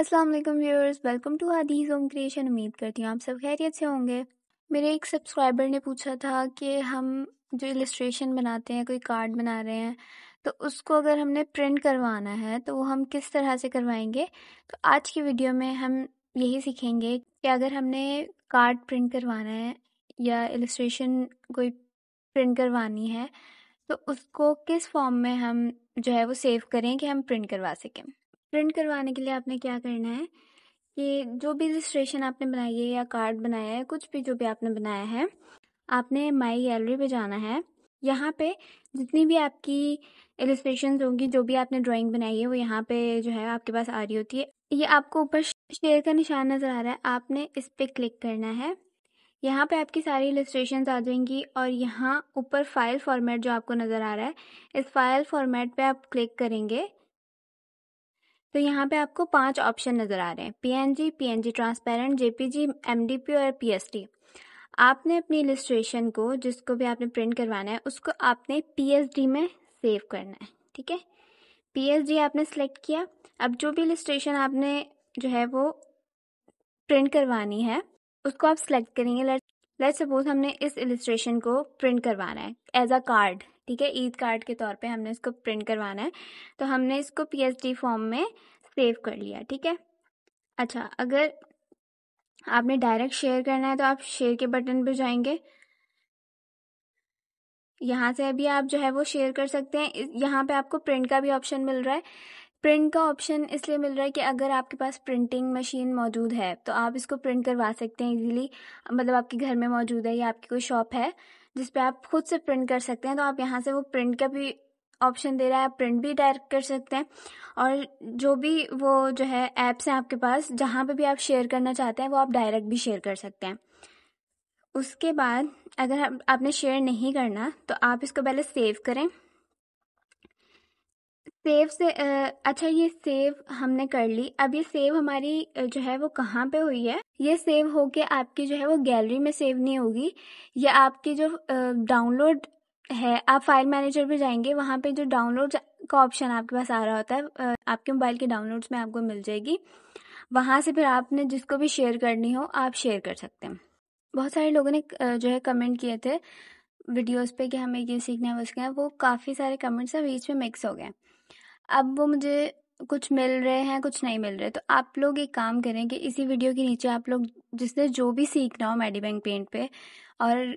अस्सलाम वालेकुम viewers welcome to Hadees home creation उम्मीद करती हूँ आप सब खैरियत से होंगे मेरे एक सब्सक्राइबर ने पूछा था कि हम जो इलस्ट्रेशन बनाते हैं कोई कार्ड बना रहे हैं तो उसको अगर हमने प्रिंट करवाना है तो वो हम किस तरह से करवाएंगे तो आज की वीडियो में हम यही सीखेंगे कि अगर हमने कार्ड प्रिंट करवाना है या इलस्ट्रेशन कोई प्रिंट करवानी है तो उसको किस फॉर्म में हम जो है वो सेव करें कि हम प्रिंट करवा सकें प्रिंट करवाने के लिए आपने क्या करना है कि जो भी रजिस्ट्रेशन आपने बनाई है या कार्ड बनाया है कुछ भी जो भी आपने बनाया है आपने माई गैलरी पे जाना है यहाँ पे जितनी भी आपकी एलिस्ट्रेशन होंगी जो भी आपने ड्राइंग बनाई है वो यहाँ पे जो है आपके पास आ रही होती है ये आपको ऊपर शेयर का निशान नज़र आ रहा है आपने इस पर क्लिक करना है यहाँ पे आपकी सारी इलस्ट्रेशन आ जाएंगी और यहाँ ऊपर फाइल फॉर्मेट जो आपको नज़र आ रहा है इस फाइल फॉर्मेट पे आप क्लिक करेंगे तो यहाँ पे आपको पांच ऑप्शन नज़र आ रहे हैं PNG, PNG transparent JPG MDP और पीएसटी आपने अपनी इलिस्ट्रेशन को जिसको भी आपने प्रिंट करवाना है उसको आपने पीएसडी में सेव करना है ठीक है पीएसडी आपने सेलेक्ट किया अब जो भी इलिस्ट्रेशन आपने जो है वो प्रिंट करवानी है उसको आप सेलेक्ट करेंगे लेट लेट सपोज हमने इस इलिस्ट्रेशन को प्रिंट करवाना है एज अ कार्ड ठीक है ईद कार्ड के तौर पे हमने इसको प्रिंट करवाना है तो हमने इसको पी फॉर्म में सेव कर लिया ठीक है अच्छा अगर आपने डायरेक्ट शेयर करना है तो आप शेयर के बटन पर जाएंगे यहाँ से अभी आप जो है वो शेयर कर सकते हैं यहाँ पे आपको प्रिंट का भी ऑप्शन मिल रहा है प्रिंट का ऑप्शन इसलिए मिल रहा है कि अगर आपके पास प्रिंटिंग मशीन मौजूद है तो आप इसको प्रिंट करवा सकते हैं इजीली मतलब आपके घर में मौजूद है या आपकी कोई शॉप है जिसपे आप खुद से प्रिंट कर सकते हैं तो आप यहाँ से वो प्रिंट का भी ऑप्शन दे रहा है आप प्रिंट भी डायरेक्ट कर सकते हैं और जो भी वो जो है ऐप्स हैं आपके पास जहाँ पे भी आप शेयर करना चाहते हैं वो आप डायरेक्ट भी शेयर कर सकते हैं उसके बाद अगर आपने शेयर नहीं करना तो आप इसको पहले सेव करें सेव से अच्छा ये सेव हमने कर ली अब ये सेव हमारी जो है वो कहाँ पे हुई है ये सेव होके आपकी जो है वो गैलरी में सेव नहीं होगी ये आपकी जो डाउनलोड है आप फाइल मैनेजर पे जाएंगे वहाँ पे जो डाउनलोड का ऑप्शन आपके पास आ रहा होता है आपके मोबाइल के डाउनलोड्स में आपको मिल जाएगी वहाँ से फिर आपने जिसको भी शेयर करनी हो आप शेयर कर सकते हैं बहुत सारे लोगों ने जो है कमेंट किए थे वीडियोस पे कि हमें ये सीखना है वो सीखना है वो काफ़ी सारे कमेंट्स हैं बीच में मिक्स हो गए अब वो मुझे कुछ मिल रहे हैं कुछ नहीं मिल रहे तो आप लोग एक काम करें कि इसी वीडियो के नीचे आप लोग जिसने जो भी सीखना हो मेडिबैंक पेंट पे और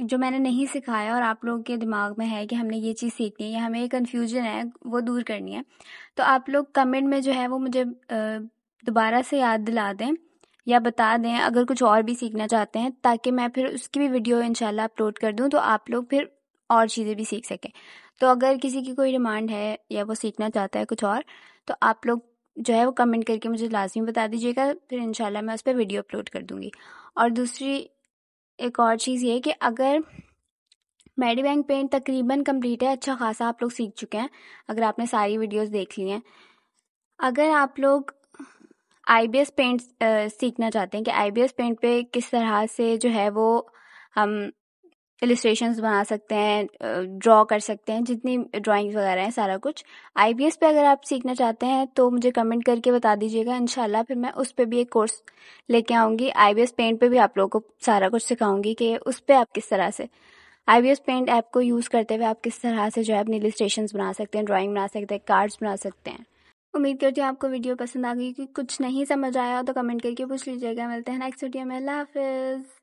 जो मैंने नहीं सिखाया और आप लोग के दिमाग में है कि हमने ये चीज़ सीखनी है या हमें ये कन्फ्यूजन है वो दूर करनी है तो आप लोग कमेंट में जो है वो मुझे दोबारा से याद दिला दें या बता दें अगर कुछ और भी सीखना चाहते हैं ताकि मैं फिर उसकी भी वीडियो इंशाल्लाह अपलोड कर दूं तो आप लोग फिर और चीज़ें भी सीख सकें तो अगर किसी की कोई डिमांड है या वो सीखना चाहता है कुछ और तो आप लोग जो है वो कमेंट करके मुझे लाजमी बता दीजिएगा फिर इंशाल्लाह मैं उस पर वीडियो अपलोड कर दूँगी और दूसरी एक और चीज़ ये कि अगर मेडी बैंक पेंट तकरीबन कंप्लीट है अच्छा खासा आप लोग सीख चुके हैं अगर आपने सारी वीडियोस देख ली हैं अगर आप लोग आई बी एस पेंट सीखना चाहते हैं कि आई बी एस पेंट पे किस तरह से जो है वो हम इलिस्ट्रेशंस बना सकते हैं ड्रॉ कर सकते हैं जितनी ड्राइंग्स वगैरह हैं सारा कुछ आई बी एस पे अगर आप सीखना चाहते हैं तो मुझे कमेंट करके बता दीजिएगा इनशाला फिर मैं उस पर भी एक कोर्स लेके आऊँगी आई बी एस पेंट पर भी आप लोगों को सारा कुछ सिखाऊंगी कि उस पर आप किस तरह से ibis paint app को यूज़ करते हुए आप किस तरह से जो है अपनी इलिस्ट्रेशन बना सकते हैं ड्राॅइंग बना सकते हैं कार्ड्स बना सकते हैं उम्मीद करती हूँ आपको वीडियो पसंद आ गई कि कुछ नहीं समझ आया तो कमेंट करके पूछ लीजिएगा मिलते हैं नेक्स्ट वीडियो में अल्लाह हाफिज़